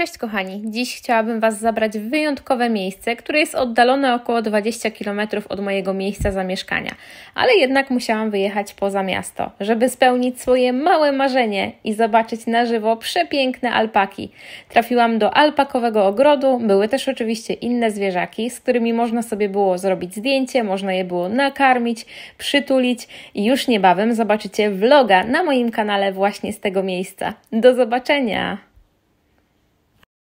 Cześć kochani, dziś chciałabym Was zabrać w wyjątkowe miejsce, które jest oddalone około 20 km od mojego miejsca zamieszkania, ale jednak musiałam wyjechać poza miasto, żeby spełnić swoje małe marzenie i zobaczyć na żywo przepiękne alpaki. Trafiłam do alpakowego ogrodu, były też oczywiście inne zwierzaki, z którymi można sobie było zrobić zdjęcie, można je było nakarmić, przytulić i już niebawem zobaczycie vloga na moim kanale właśnie z tego miejsca. Do zobaczenia!